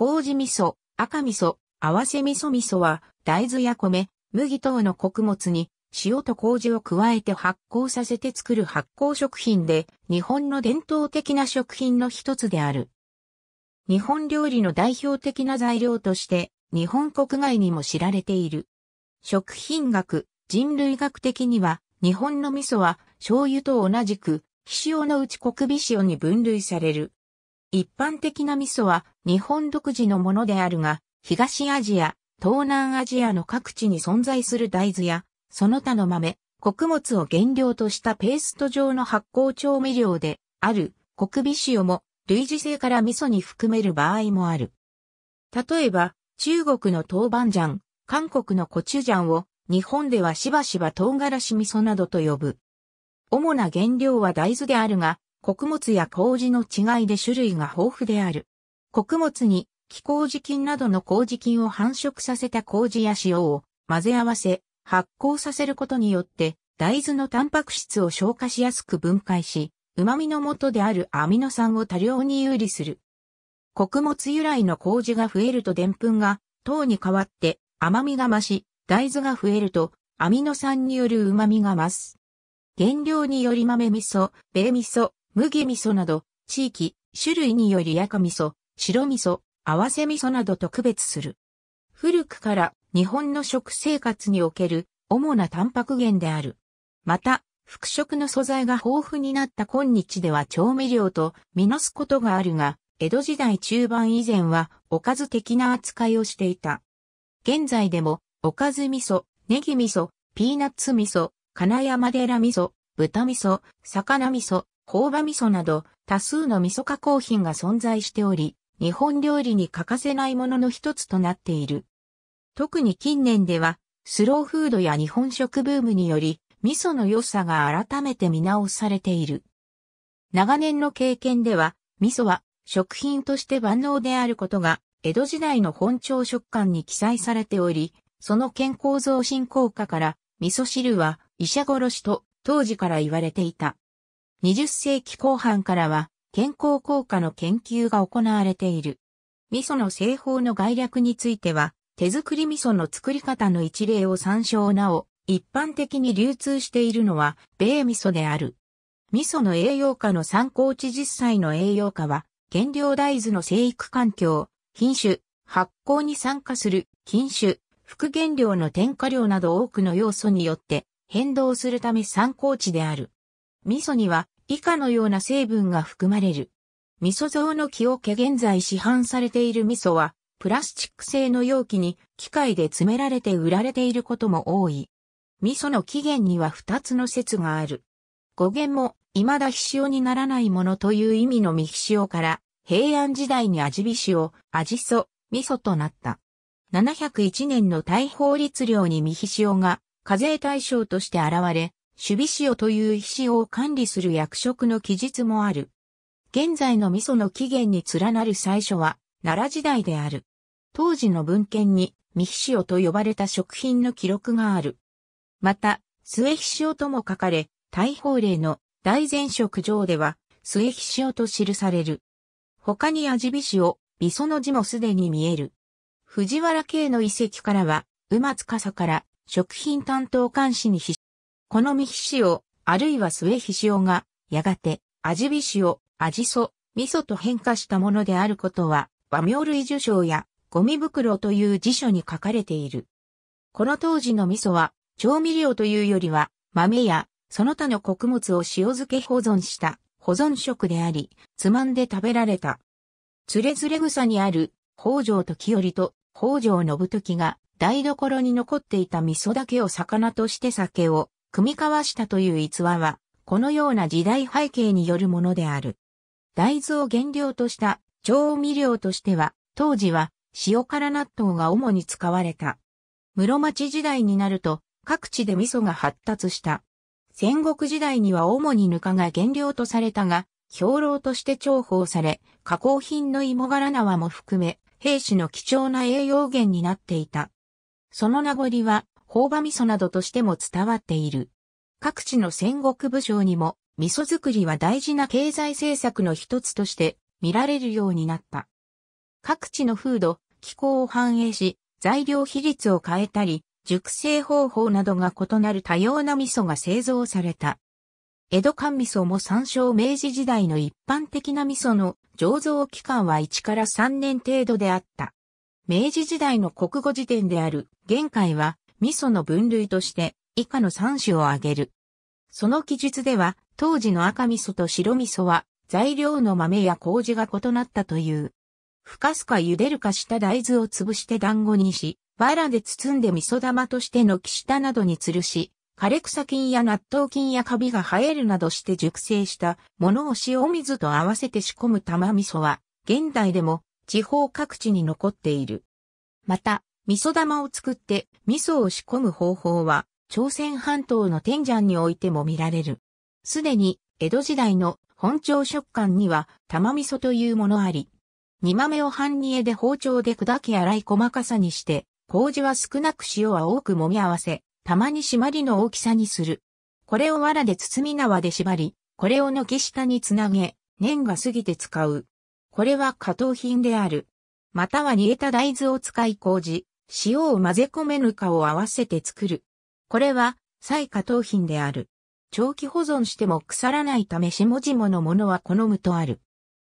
麹味噌、赤味噌、合わせ味噌味噌は、大豆や米、麦等の穀物に、塩と麹を加えて発酵させて作る発酵食品で、日本の伝統的な食品の一つである。日本料理の代表的な材料として、日本国外にも知られている。食品学、人類学的には、日本の味噌は、醤油と同じく、非塩のうち国美塩に分類される。一般的な味噌は日本独自のものであるが、東アジア、東南アジアの各地に存在する大豆や、その他の豆、穀物を原料としたペースト状の発酵調味料である国美塩も類似性から味噌に含める場合もある。例えば、中国の豆板醤、韓国のコチュジャンを日本ではしばしば唐辛子味噌などと呼ぶ。主な原料は大豆であるが、穀物や麹の違いで種類が豊富である。穀物に気麹菌などの麹菌を繁殖させた麹や塩を混ぜ合わせ発酵させることによって大豆のタンパク質を消化しやすく分解し、旨味の元であるアミノ酸を多量に有利する。穀物由来の麹が増えると澱粉が糖に変わって甘みが増し、大豆が増えるとアミノ酸による旨味が増す。原料により豆味噌、米味噌、麦味噌など、地域、種類により赤味噌、白味噌、合わせ味噌などと区別する。古くから日本の食生活における主なタンパク源である。また、服飾の素材が豊富になった今日では調味料とみなすことがあるが、江戸時代中盤以前はおかず的な扱いをしていた。現在でも、おかず味噌、ネギ味噌、ピーナッツ味噌、金山寺味噌、豚味噌、魚味噌、朴葉味噌など多数の味噌加工品が存在しており、日本料理に欠かせないものの一つとなっている。特に近年では、スローフードや日本食ブームにより、味噌の良さが改めて見直されている。長年の経験では、味噌は食品として万能であることが、江戸時代の本朝食感に記載されており、その健康増進効果から、味噌汁は医者殺しと当時から言われていた。20世紀後半からは健康効果の研究が行われている。味噌の製法の概略については、手作り味噌の作り方の一例を参照なお、一般的に流通しているのは、米味噌である。味噌の栄養価の参考値実際の栄養価は、原料大豆の生育環境、品種、発酵に参加する、品種、副原料の添加量など多くの要素によって変動するため参考値である。味噌には以下のような成分が含まれる。味噌像の木桶現在市販されている味噌は、プラスチック製の容器に機械で詰められて売られていることも多い。味噌の起源には2つの説がある。語源も、未だ非塩にならないものという意味の未必塩から、平安時代に味美塩、味噌、味噌となった。701年の大法律令に未必塩が、課税対象として現れ、守備塩という石を管理する役職の記述もある。現在の味噌の起源に連なる最初は、奈良時代である。当時の文献に、三菱塩と呼ばれた食品の記録がある。また、末菱塩とも書かれ、大法令の大前職上では、末菱塩と記される。他に味美塩、味噌の字もすでに見える。藤原系の遺跡からは、馬司から食品担当監視に必このミヒシオ、あるいはスエヒシオが、やがて、味ビシオ、味噌、味噌と変化したものであることは、和名類受賞や、ゴミ袋という辞書に書かれている。この当時の味噌は、調味料というよりは、豆や、その他の穀物を塩漬け保存した保存食であり、つまんで食べられた。つれずれ草にある、北条時頼と北条信時が台所に残っていた味噌だけを魚として酒を、組み交わしたという逸話は、このような時代背景によるものである。大豆を原料とした調味料としては、当時は塩辛納豆が主に使われた。室町時代になると各地で味噌が発達した。戦国時代には主にぬかが原料とされたが、兵糧として重宝され、加工品の芋柄縄も含め、兵士の貴重な栄養源になっていた。その名残は、朴場味噌などとしても伝わっている。各地の戦国武将にも、味噌作りは大事な経済政策の一つとして見られるようになった。各地の風土、気候を反映し、材料比率を変えたり、熟成方法などが異なる多様な味噌が製造された。江戸間味噌も参照明治時代の一般的な味噌の醸造期間は1から3年程度であった。明治時代の国語辞典である、玄海は、味噌の分類として以下の3種を挙げる。その記述では、当時の赤味噌と白味噌は、材料の豆や麹が異なったという。ふかすか茹でるかした大豆を潰して団子にし、バラで包んで味噌玉としての木下などに吊るし、枯れ草菌や納豆菌やカビが生えるなどして熟成したものを塩水と合わせて仕込む玉味噌は、現代でも地方各地に残っている。また、味噌玉を作って味噌を仕込む方法は、朝鮮半島の天山においても見られる。すでに、江戸時代の本朝食感には玉味噌というものあり、煮豆を半煮えで包丁で砕き洗い細かさにして、麹は少なく塩は多く揉み合わせ、たまに締まりの大きさにする。これを藁で包み縄で縛り、これを軒下につなげ、年が過ぎて使う。これは加藤品である。または煮えた大豆を使い麹、塩を混ぜ込めぬかを合わせて作る。これは、最下等品である。長期保存しても腐らないため下々のものは好むとある。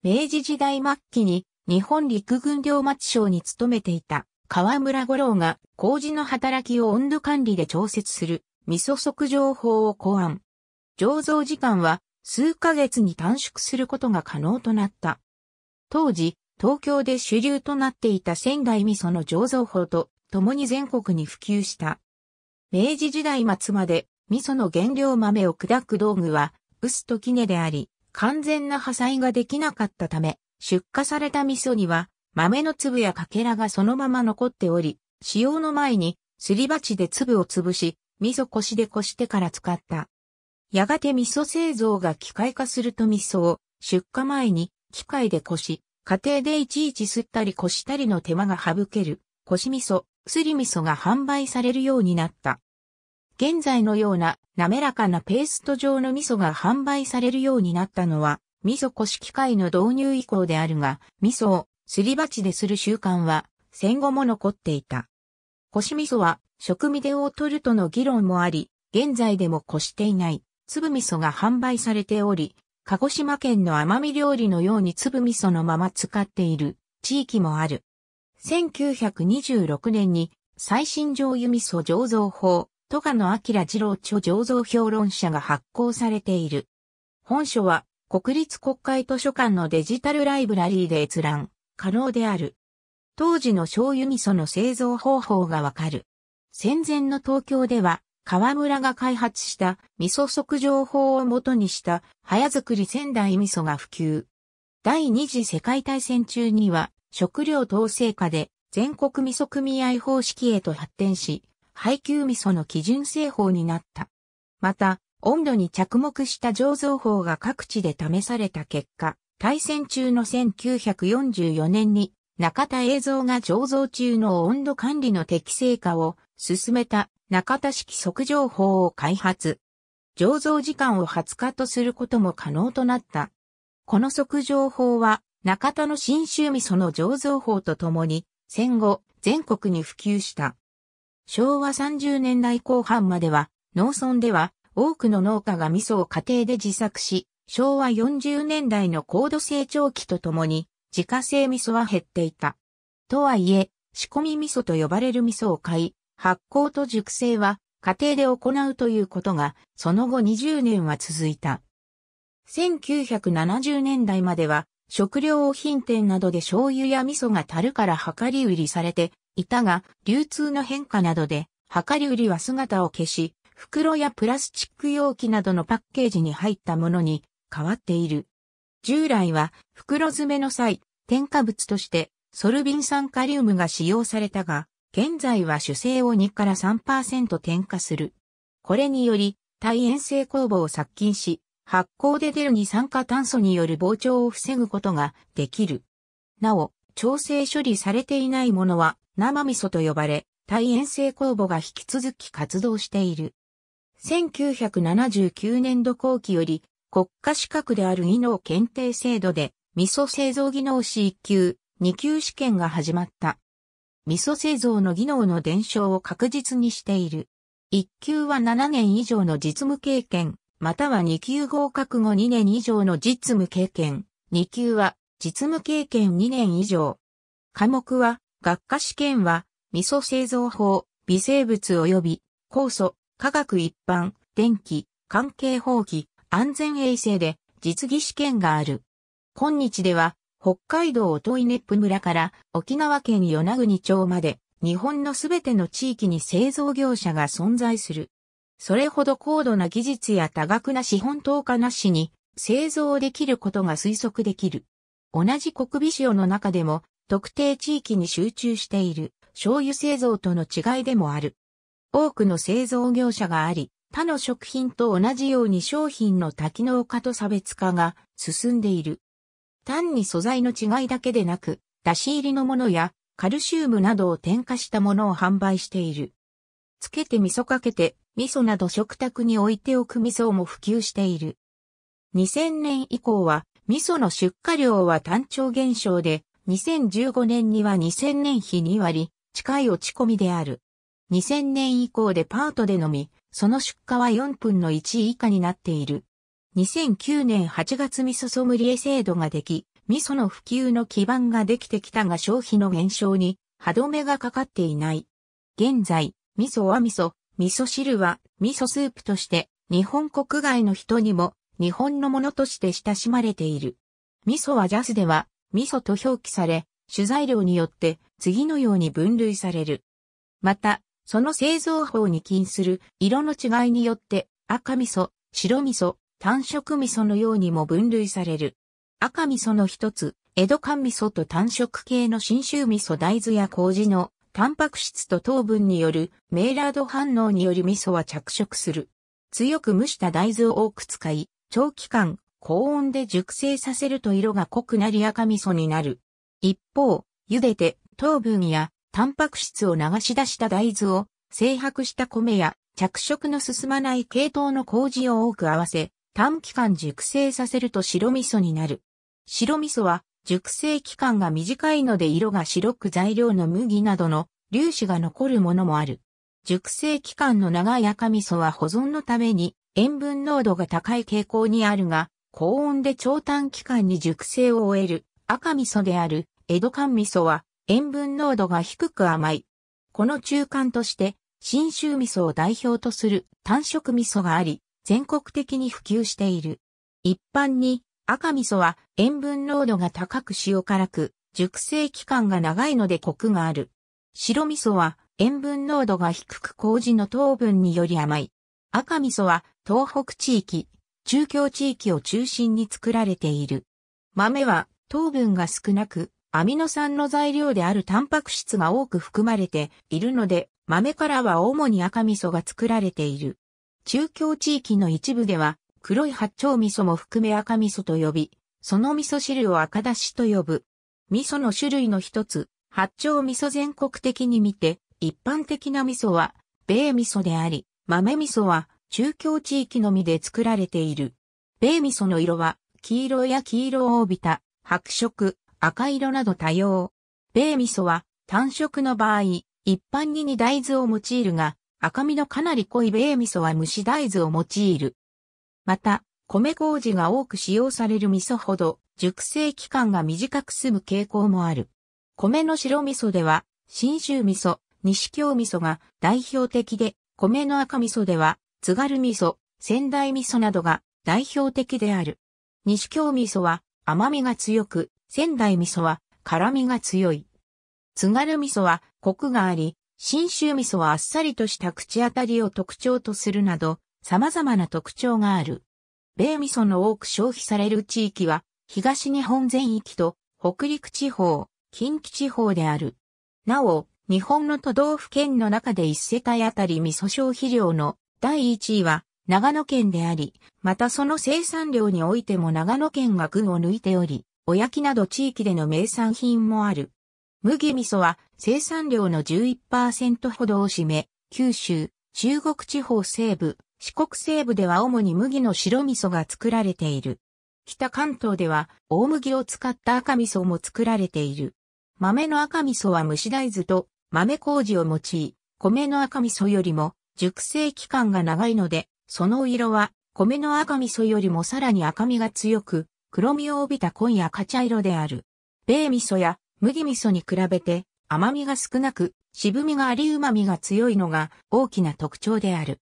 明治時代末期に日本陸軍領町省に勤めていた河村五郎が麹の働きを温度管理で調節する味噌測定法を考案。醸造時間は数ヶ月に短縮することが可能となった。当時、東京で主流となっていた仙台味噌の醸造法と共に全国に普及した。明治時代末まで味噌の原料豆を砕く道具は薄と杵であり、完全な破砕ができなかったため、出荷された味噌には豆の粒や欠片がそのまま残っており、使用の前にすり鉢で粒を潰し、味噌こしでこしてから使った。やがて味噌製造が機械化すると味噌を出荷前に機械でこし、家庭でいちいちすったりこしたりの手間が省ける、こし味噌、すり味噌が販売されるようになった。現在のような滑らかなペースト状の味噌が販売されるようになったのは、味噌こし機械の導入以降であるが、味噌をすり鉢でする習慣は戦後も残っていた。こし味噌は食味でを取るとの議論もあり、現在でもこしていない粒味噌が販売されており、鹿児島県の甘み料理のように粒味噌のまま使っている地域もある。1926年に最新醤油味噌醸造法、戸賀野明二郎著醸造評論者が発行されている。本書は国立国会図書館のデジタルライブラリーで閲覧可能である。当時の醤油味噌の製造方法がわかる。戦前の東京では河村が開発した味噌測情法を元にした早作り仙台味噌が普及。第二次世界大戦中には食料統制下で全国味噌組合方式へと発展し、配給味噌の基準製法になった。また、温度に着目した醸造法が各地で試された結果、大戦中の1944年に中田映像が醸造中の温度管理の適正化を進めた中田式測定法を開発。醸造時間を20日とすることも可能となった。この測定法は、中田の新州味噌の醸造法とともに、戦後、全国に普及した。昭和30年代後半までは、農村では、多くの農家が味噌を家庭で自作し、昭和40年代の高度成長期とともに、自家製味噌は減っていた。とはいえ、仕込み味噌と呼ばれる味噌を買い、発酵と熟成は家庭で行うということが、その後20年は続いた。1970年代までは、食料品店などで醤油や味噌が樽から量り売りされていたが、流通の変化などで、量り売りは姿を消し、袋やプラスチック容器などのパッケージに入ったものに変わっている。従来は袋詰めの際、添加物としてソルビン酸カリウムが使用されたが、現在は主性を2から3%添加する。これにより、耐塩性酵母を殺菌し、発酵で出る二酸化炭素による膨張を防ぐことができる。なお、調整処理されていないものは生味噌と呼ばれ、耐塩性酵母が引き続き活動している。1979年度後期より国家資格である技能検定制度で味噌製造技能士1級、2級試験が始まった。味噌製造の技能の伝承を確実にしている。1級は7年以上の実務経験、または2級合格後2年以上の実務経験、2級は実務経験2年以上。科目は、学科試験は、味噌製造法、微生物及び、酵素、化学一般、電気、関係法規、安全衛生で実技試験がある。今日では、北海道トイネップ村から沖縄県与那国町まで日本のすべての地域に製造業者が存在する。それほど高度な技術や多額な資本投下なしに製造できることが推測できる。同じ国美塩の中でも特定地域に集中している醤油製造との違いでもある。多くの製造業者があり、他の食品と同じように商品の多機能化と差別化が進んでいる。単に素材の違いだけでなく、出し入りのものやカルシウムなどを添加したものを販売している。つけて味噌かけて、味噌など食卓に置いておく味噌も普及している。2000年以降は、味噌の出荷量は単調減少で、2015年には2000年比2割、近い落ち込みである。2000年以降でパートでのみ、その出荷は4分の1以下になっている。2009年8月味噌ソムリエ制度ができ、味噌の普及の基盤ができてきたが消費の減少に歯止めがかかっていない。現在、味噌は味噌、味噌汁は味噌スープとして日本国外の人にも日本のものとして親しまれている。味噌はジャスでは味噌と表記され、主材料によって次のように分類される。また、その製造法に起因する色の違いによって赤味噌、白味噌、単色味噌のようにも分類される。赤味噌の一つ、江戸甘味噌と単色系の新州味噌大豆や麹のタンパク質と糖分によるメイラード反応により味噌は着色する。強く蒸した大豆を多く使い、長期間高温で熟成させると色が濃くなり赤味噌になる。一方、茹でて糖分やタンパク質を流し出した大豆を精白した米や着色の進まない系統の麹を多く合わせ、短期間熟成させると白味噌になる。白味噌は熟成期間が短いので色が白く材料の麦などの粒子が残るものもある。熟成期間の長い赤味噌は保存のために塩分濃度が高い傾向にあるが、高温で長短期間に熟成を終える赤味噌である江戸間味噌は塩分濃度が低く甘い。この中間として、新州味噌を代表とする単色味噌があり、全国的に普及している。一般に赤味噌は塩分濃度が高く塩辛く、熟成期間が長いのでコクがある。白味噌は塩分濃度が低く麹の糖分により甘い。赤味噌は東北地域、中京地域を中心に作られている。豆は糖分が少なく、アミノ酸の材料であるタンパク質が多く含まれているので、豆からは主に赤味噌が作られている。中京地域の一部では、黒い八丁味噌も含め赤味噌と呼び、その味噌汁を赤だしと呼ぶ。味噌の種類の一つ、八丁味噌全国的に見て、一般的な味噌は、米味噌であり、豆味噌は、中京地域のみで作られている。米味噌の色は、黄色や黄色を帯びた、白色、赤色など多様。米味噌は、単色の場合、一般にに大豆を用いるが、赤身のかなり濃い米味噌は蒸し大豆を用いる。また、米麹が多く使用される味噌ほど、熟成期間が短く済む傾向もある。米の白味噌では、新州味噌、西京味噌が代表的で、米の赤味噌では、津軽味噌、仙台味噌などが代表的である。西京味噌は甘みが強く、仙台味噌は辛みが強い。津軽味噌はコクがあり、新州味噌はあっさりとした口当たりを特徴とするなど、様々な特徴がある。米味噌の多く消費される地域は、東日本全域と北陸地方、近畿地方である。なお、日本の都道府県の中で1世帯あたり味噌消費量の第1位は長野県であり、またその生産量においても長野県が群を抜いており、おやきなど地域での名産品もある。麦味噌は生産量の11%ほどを占め、九州、中国地方西部、四国西部では主に麦の白味噌が作られている。北関東では大麦を使った赤味噌も作られている。豆の赤味噌は蒸し大豆と豆麹を用い、米の赤味噌よりも熟成期間が長いので、その色は米の赤味噌よりもさらに赤みが強く、黒みを帯びた濃い赤茶色である。米味噌や麦味噌に比べて甘みが少なく渋みがあり旨みが強いのが大きな特徴である。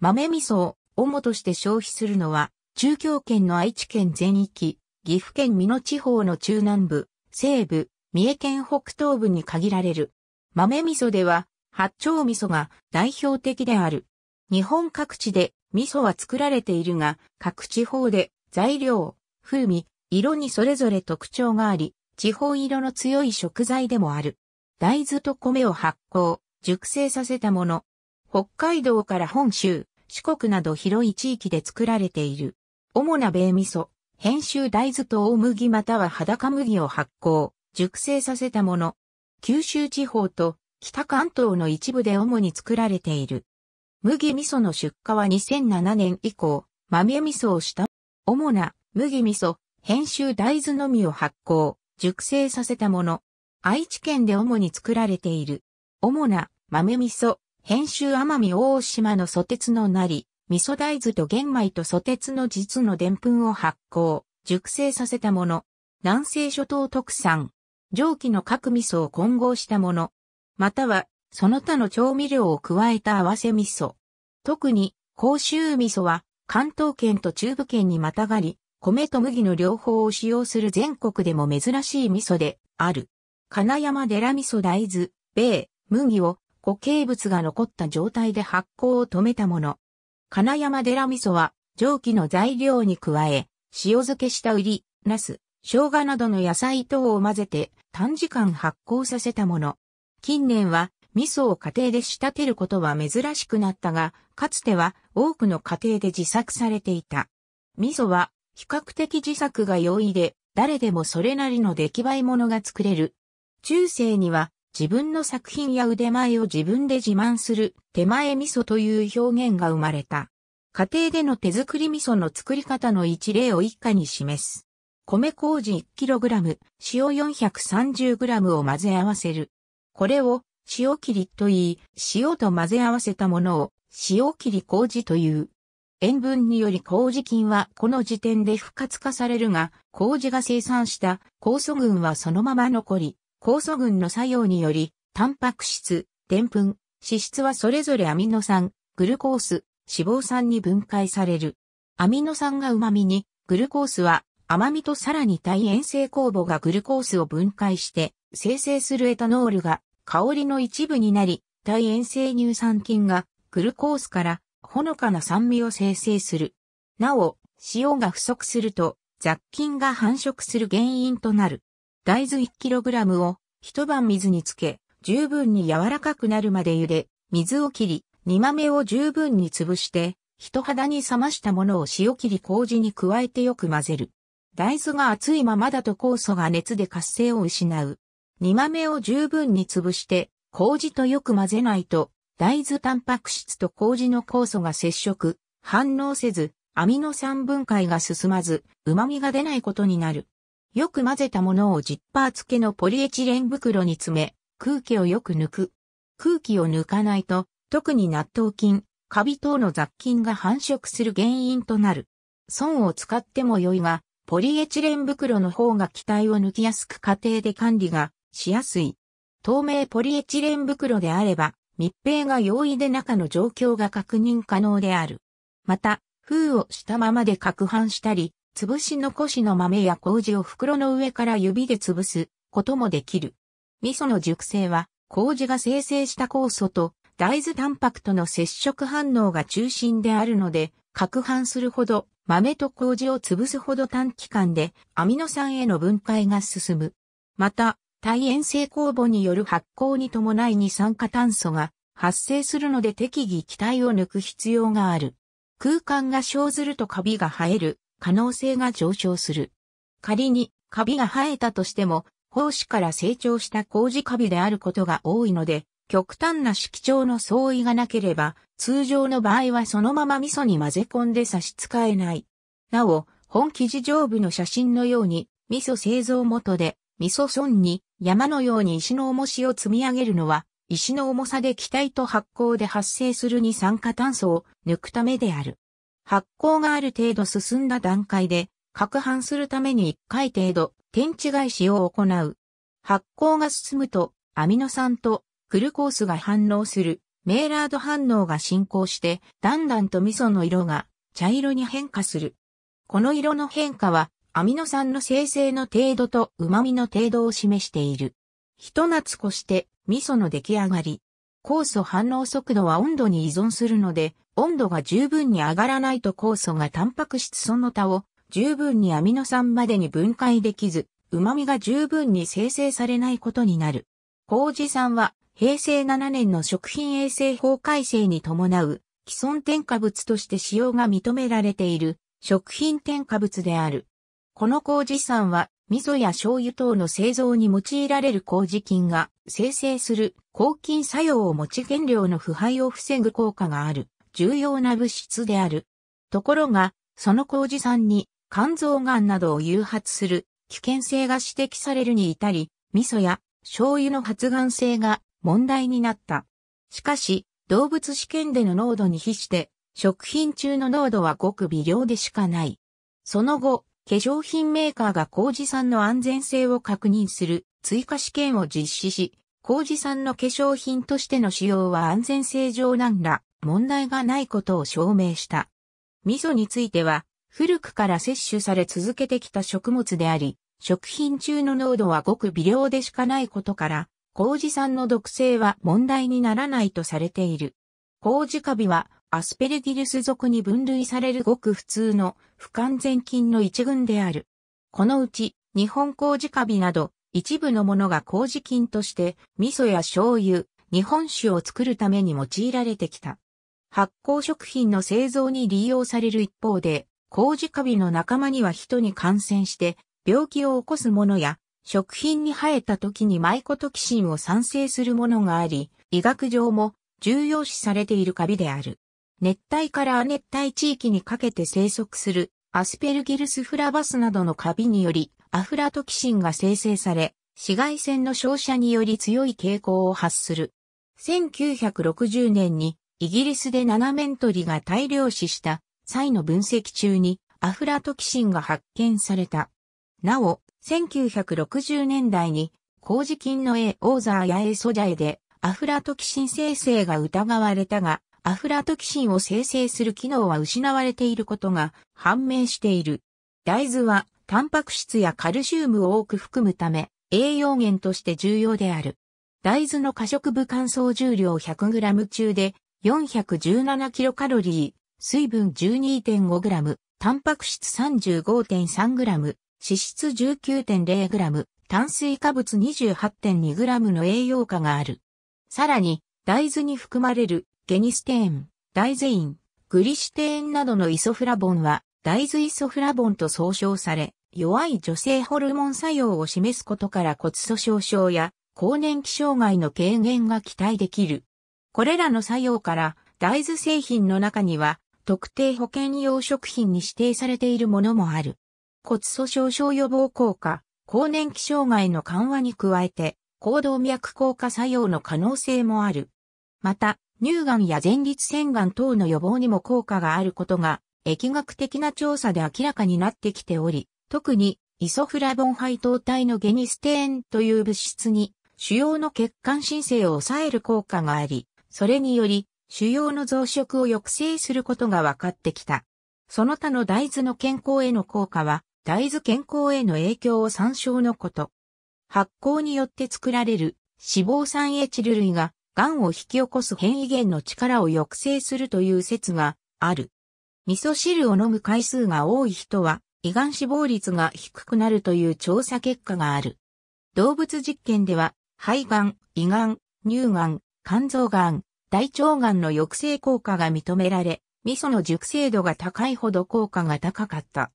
豆味噌を主として消費するのは中京圏の愛知県全域、岐阜県美濃地方の中南部、西部、三重県北東部に限られる。豆味噌では八丁味噌が代表的である。日本各地で味噌は作られているが、各地方で材料、風味、色にそれぞれ特徴があり、地方色の強い食材でもある。大豆と米を発酵、熟成させたもの。北海道から本州、四国など広い地域で作られている。主な米味噌、編集大豆と大麦または裸麦を発酵、熟成させたもの。九州地方と北関東の一部で主に作られている。麦味噌の出荷は2007年以降、豆味噌をした主な麦味噌、編集大豆のみを発酵、熟成させたもの。愛知県で主に作られている。主な豆味噌、編集奄美大島の素鉄のなり、味噌大豆と玄米と素鉄の実の澱粉を発酵、熟成させたもの。南西諸島特産。蒸気の各味噌を混合したもの。または、その他の調味料を加えた合わせ味噌。特に、甲州味噌は、関東圏と中部圏にまたがり、米と麦の両方を使用する全国でも珍しい味噌である。金山寺味噌大豆、米、麦を固形物が残った状態で発酵を止めたもの。金山寺味噌は蒸気の材料に加え、塩漬けしたウリ、ナス、生姜などの野菜等を混ぜて短時間発酵させたもの。近年は味噌を家庭で仕立てることは珍しくなったが、かつては多くの家庭で自作されていた。味噌は比較的自作が容易で、誰でもそれなりの出来栄えものが作れる。中世には自分の作品や腕前を自分で自慢する手前味噌という表現が生まれた。家庭での手作り味噌の作り方の一例を一家に示す。米麹 1kg、塩 430g を混ぜ合わせる。これを塩切りと言い、塩と混ぜ合わせたものを塩切り麹という。塩分により麹菌はこの時点で不活化されるが、麹が生産した酵素群はそのまま残り、酵素群の作用により、タンパク質、澱粉、脂質はそれぞれアミノ酸、グルコース、脂肪酸に分解される。アミノ酸が旨味に、グルコースは甘みとさらに耐塩性酵母がグルコースを分解して生成するエタノールが香りの一部になり、耐塩性乳酸菌がグルコースからほのかな酸味を生成する。なお、塩が不足すると雑菌が繁殖する原因となる。大豆 1kg を一晩水につけ、十分に柔らかくなるまで茹で、水を切り、煮豆を十分に潰して、人肌に冷ましたものを塩切り麹に加えてよく混ぜる。大豆が熱いままだと酵素が熱で活性を失う。煮豆を十分に潰して、麹とよく混ぜないと大豆タンパク質と麹の酵素が接触、反応せず、アミノ酸分解が進まず、旨味が出ないことになる。よく混ぜたものをジッパー付けのポリエチレン袋に詰め、空気をよく抜く。空気を抜かないと、特に納豆菌、カビ等の雑菌が繁殖する原因となる。損を使っても良いが、ポリエチレン袋の方が気体を抜きやすく家庭で管理がしやすい。透明ポリエチレン袋であれば、密閉が容易で中の状況が確認可能である。また、封をしたままで攪拌したり、潰し残しの豆や麹を袋の上から指で潰すこともできる。味噌の熟成は、麹が生成した酵素と大豆タンパクとの接触反応が中心であるので、攪拌するほど豆と麹を潰すほど短期間でアミノ酸への分解が進む。また、耐塩性酵母による発酵に伴い二酸化炭素が発生するので適宜気体を抜く必要がある。空間が生ずるとカビが生える可能性が上昇する。仮にカビが生えたとしても、胞子から成長した麹カビであることが多いので、極端な色調の相違がなければ、通常の場合はそのまま味噌に混ぜ込んで差し支えない。なお、本記事上部の写真のように、味噌製造元で味噌村に山のように石の重しを積み上げるのは、石の重さで気体と発酵で発生する二酸化炭素を抜くためである。発酵がある程度進んだ段階で、攪拌するために一回程度、天地返しを行う。発酵が進むと、アミノ酸とグルコースが反応する、メーラード反応が進行して、だんだんと味噌の色が茶色に変化する。この色の変化は、アミノ酸の生成の程度と旨味の程度を示している。ひと夏越して、味噌の出来上がり。酵素反応速度は温度に依存するので、温度が十分に上がらないと酵素がタンパク質その他を十分にアミノ酸までに分解できず、旨味が十分に生成されないことになる。麹酸は平成7年の食品衛生法改正に伴う既存添加物として使用が認められている食品添加物である。この麹酸は、味噌や醤油等の製造に用いられる麹菌が生成する抗菌作用を持ち原料の腐敗を防ぐ効果がある重要な物質である。ところが、その麹酸に肝臓癌などを誘発する危険性が指摘されるに至り、味噌や醤油の発がん性が問題になった。しかし、動物試験での濃度に比して、食品中の濃度はごく微量でしかない。その後、化粧品メーカーが工事産の安全性を確認する追加試験を実施し、工事産の化粧品としての使用は安全性上何ら問題がないことを証明した。味噌については、古くから摂取され続けてきた食物であり、食品中の濃度はごく微量でしかないことから、工さんの毒性は問題にならないとされている。工事カビはアスペルギルス属に分類されるごく普通の不完全菌の一群である。このうち、日本麹カビなど、一部のものが麹菌として、味噌や醤油、日本酒を作るために用いられてきた。発酵食品の製造に利用される一方で、麹カビの仲間には人に感染して病気を起こすものや、食品に生えた時にマイコトキシンを産生するものがあり、医学上も重要視されているカビである。熱帯から亜熱帯地域にかけて生息するアスペルギルスフラバスなどのカビによりアフラトキシンが生成され、紫外線の照射により強い傾向を発する。1960年にイギリスで七面鳥が大量死した際の分析中にアフラトキシンが発見された。なお、1960年代に麹菌の A オーザーや A ソジャエでアフラトキシン生成が疑われたが、アフラトキシンを生成する機能は失われていることが判明している。大豆はタンパク質やカルシウムを多く含むため栄養源として重要である。大豆の可食部乾燥重量 100g 中で 417kcal、水分 12.5g、タンパク質 35.3g、脂質 19.0g、炭水化物 28.2g の栄養価がある。さらに、大豆に含まれるゲニステーン、大ゼイン、グリシテーンなどのイソフラボンは、大豆イソフラボンと総称され、弱い女性ホルモン作用を示すことから骨粗鬆症や更年期障害の軽減が期待できる。これらの作用から大豆製品の中には特定保健用食品に指定されているものもある。骨粗鬆症予防効果、更年期障害の緩和に加えて、行動脈硬化作用の可能性もある。また、乳がんや前立腺がん等の予防にも効果があることが、疫学的な調査で明らかになってきており、特にイソフラボン配糖体のゲニステーンという物質に、腫瘍の血管申請を抑える効果があり、それにより、腫瘍の増殖を抑制することが分かってきた。その他の大豆の健康への効果は、大豆健康への影響を参照のこと。発酵によって作られる脂肪酸エチル類が癌を引き起こす変異源の力を抑制するという説がある。味噌汁を飲む回数が多い人は、胃がん死亡率が低くなるという調査結果がある。動物実験では、肺がん、胃がん、乳がん、肝臓がん、大腸がんの抑制効果が認められ、味噌の熟成度が高いほど効果が高かった。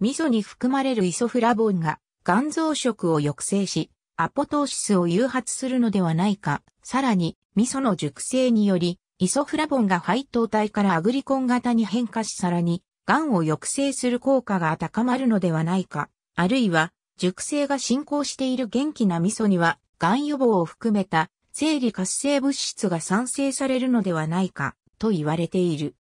味噌に含まれるイソフラボンが、肝臓食を抑制し、アポトーシスを誘発するのではないか。さらに、味噌の熟成により、イソフラボンが配当体からアグリコン型に変化しさらに、癌を抑制する効果が高まるのではないか。あるいは、熟成が進行している元気な味噌には、癌予防を含めた、生理活性物質が産生されるのではないか、と言われている。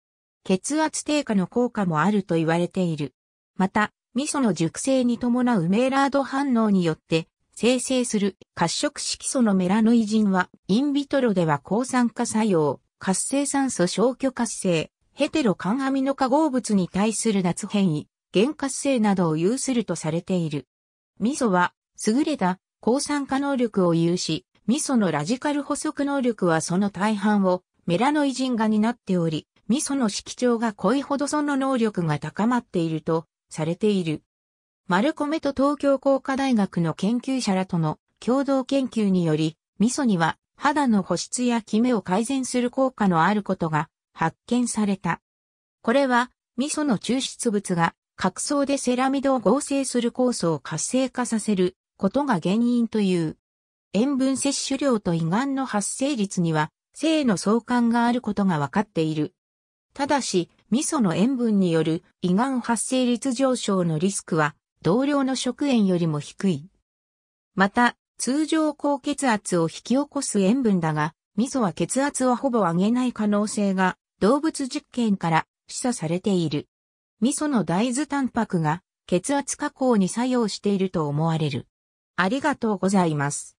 血圧低下の効果もあると言われている。また、味噌の熟成に伴うメーラード反応によって、生成する褐色色素のメラノイジンは、インビトロでは抗酸化作用、活性酸素消去活性、ヘテロ環アミノ化合物に対する脱変異、原活性などを有するとされている。味噌は、優れた抗酸化能力を有し、味噌のラジカル補足能力はその大半をメラノイジンが担っており、味噌の色調が濃いほどその能力が高まっているとされている。マルコメと東京工科大学の研究者らとの共同研究により、味噌には肌の保湿やキメを改善する効果のあることが発見された。これは、味噌の抽出物が、角層でセラミドを合成する酵素を活性化させることが原因という。塩分摂取量と胃がんの発生率には、性の相関があることがわかっている。ただし、味噌の塩分による胃がん発生率上昇のリスクは同僚の食塩よりも低い。また、通常高血圧を引き起こす塩分だが、味噌は血圧はほぼ上げない可能性が動物実験から示唆されている。味噌の大豆タンパクが血圧加工に作用していると思われる。ありがとうございます。